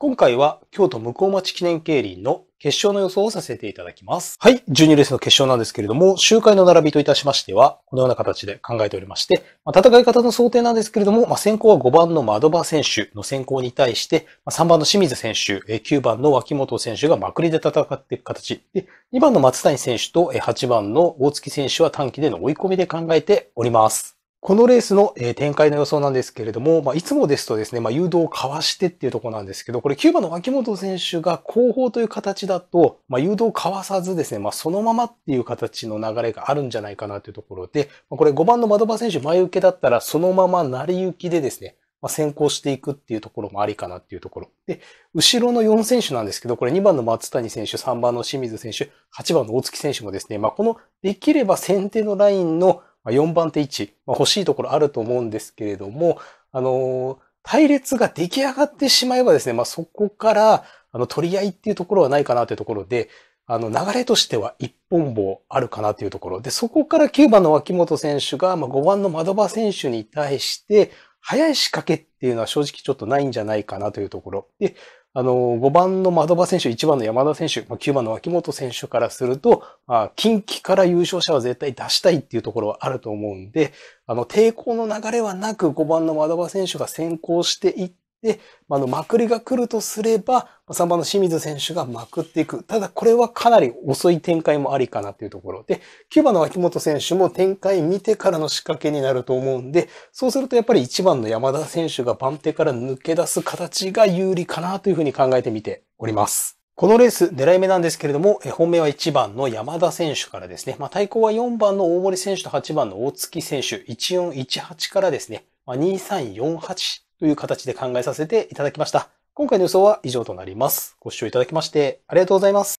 今回は京都向町記念競輪の決勝の予想をさせていただきます。はい、12レースの決勝なんですけれども、周回の並びといたしましては、このような形で考えておりまして、まあ、戦い方の想定なんですけれども、まあ、先行は5番の窓場選手の先行に対して、まあ、3番の清水選手、9番の脇本選手がまくりで戦っていく形。で、2番の松谷選手と8番の大月選手は短期での追い込みで考えております。このレースの、展開の予想なんですけれども、まあ、いつもですとですね、まあ、誘導をかわしてっていうところなんですけど、これ9番の脇本選手が後方という形だと、まあ、誘導をかわさずですね、まあ、そのままっていう形の流れがあるんじゃないかなというところで、まこれ5番の窓場選手前受けだったら、そのまま成り行きでですね、ま先行していくっていうところもありかなっていうところ。で、後ろの4選手なんですけど、これ2番の松谷選手、3番の清水選手、8番の大月選手もですね、まこのできれば先手のラインのまあ、4番手1、まあ、欲しいところあると思うんですけれども、あの隊列が出来上がってしまえばですね、まあ、そこから、あの、取り合いっていうところはないかなというところで、あの、流れとしては一本棒あるかなというところ。で、そこから9番の脇本選手が、まあ、5番の窓場選手に対して、早い仕掛けっていうのは正直ちょっとないんじゃないかなというところ。で、あの、5番の窓場選手、1番の山田選手、9番の脇本選手からすると、近畿から優勝者は絶対出したいっていうところはあると思うんで、あの、抵抗の流れはなく5番の窓場選手が先行していっで、あの、まくりが来るとすれば、3番の清水選手がまくっていく。ただ、これはかなり遅い展開もありかなというところで、9番の脇本選手も展開見てからの仕掛けになると思うんで、そうするとやっぱり1番の山田選手が番手から抜け出す形が有利かなというふうに考えてみております。このレース狙い目なんですけれども、本命は1番の山田選手からですね、まあ、対抗は4番の大森選手と8番の大月選手、1418からですね、まあ、2348という形で考えさせていただきました。今回の予想は以上となります。ご視聴いただきましてありがとうございます。